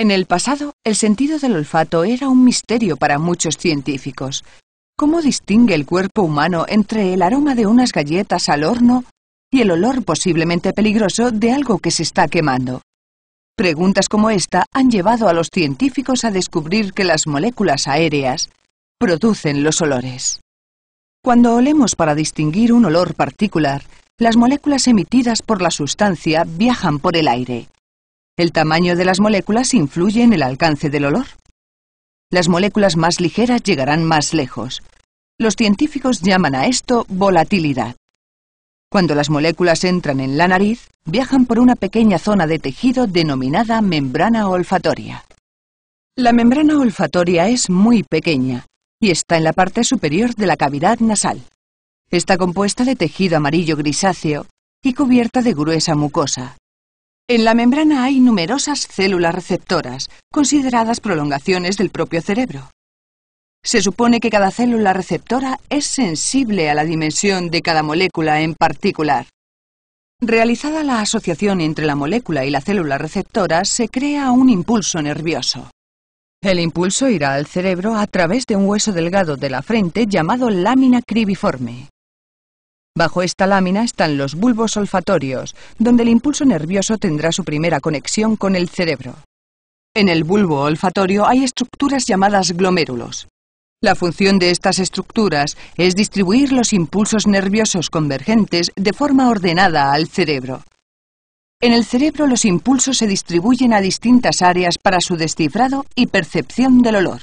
En el pasado, el sentido del olfato era un misterio para muchos científicos. ¿Cómo distingue el cuerpo humano entre el aroma de unas galletas al horno y el olor posiblemente peligroso de algo que se está quemando? Preguntas como esta han llevado a los científicos a descubrir que las moléculas aéreas producen los olores. Cuando olemos para distinguir un olor particular, las moléculas emitidas por la sustancia viajan por el aire. El tamaño de las moléculas influye en el alcance del olor. Las moléculas más ligeras llegarán más lejos. Los científicos llaman a esto volatilidad. Cuando las moléculas entran en la nariz, viajan por una pequeña zona de tejido denominada membrana olfatoria. La membrana olfatoria es muy pequeña y está en la parte superior de la cavidad nasal. Está compuesta de tejido amarillo grisáceo y cubierta de gruesa mucosa. En la membrana hay numerosas células receptoras, consideradas prolongaciones del propio cerebro. Se supone que cada célula receptora es sensible a la dimensión de cada molécula en particular. Realizada la asociación entre la molécula y la célula receptora, se crea un impulso nervioso. El impulso irá al cerebro a través de un hueso delgado de la frente llamado lámina cribiforme. Bajo esta lámina están los bulbos olfatorios, donde el impulso nervioso tendrá su primera conexión con el cerebro. En el bulbo olfatorio hay estructuras llamadas glomérulos. La función de estas estructuras es distribuir los impulsos nerviosos convergentes de forma ordenada al cerebro. En el cerebro los impulsos se distribuyen a distintas áreas para su descifrado y percepción del olor.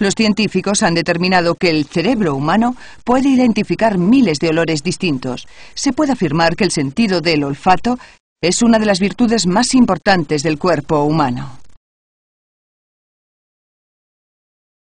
Los científicos han determinado que el cerebro humano puede identificar miles de olores distintos. Se puede afirmar que el sentido del olfato es una de las virtudes más importantes del cuerpo humano.